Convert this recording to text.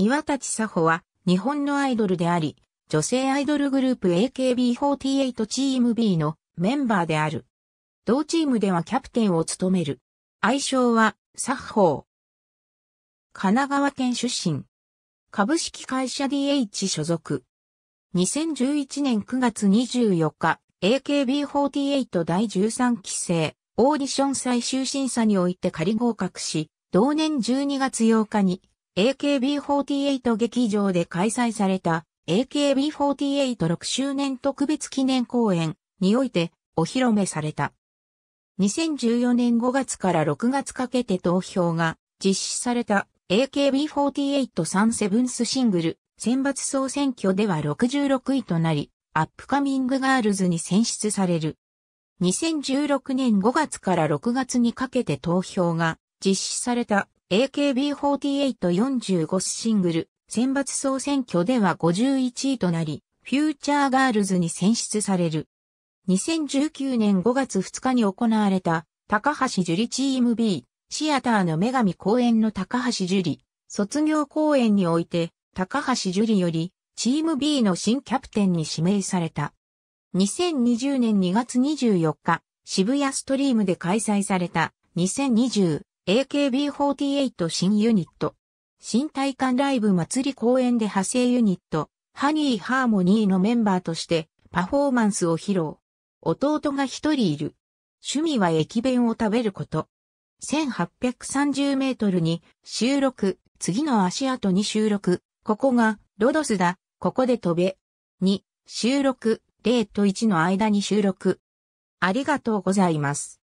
岩立佐保は日本のアイドルであり、女性アイドルグループ AKB48 チーム B のメンバーである。同チームではキャプテンを務める。愛称は、佐保。神奈川県出身。株式会社 DH 所属。2011年9月24日、AKB48 第13期生、オーディション最終審査において仮合格し、同年12月8日に AKB48 劇場で開催された AKB486 周年特別記念公演においてお披露目された。2014年5月から6月かけて投票が実施された AKB48 サセブンスシングル選抜総選挙では66位となり、アップカミングガールズに選出される。2016年5月から6月にかけて投票が実施された AKB4845 シングル、選抜総選挙では51位となり、フューチャーガールズに選出される。2019年5月2日に行われた、高橋樹里チーム B、シアターの女神公演の高橋樹里、卒業公演において、高橋樹里より、チーム B の新キャプテンに指名された。2020年2月24日、渋谷ストリームで開催された2020 AKB48 新ユニット。新体感ライブ祭り公演で派生ユニット、ハニーハーモニーのメンバーとしてパフォーマンスを披露。弟が一人いる。趣味は駅弁を食べること。1830メートルに収録、次の足跡に収録、ここがロドスだ、ここで飛べ。に、収録、0と1の間に収録。ありがとうございます。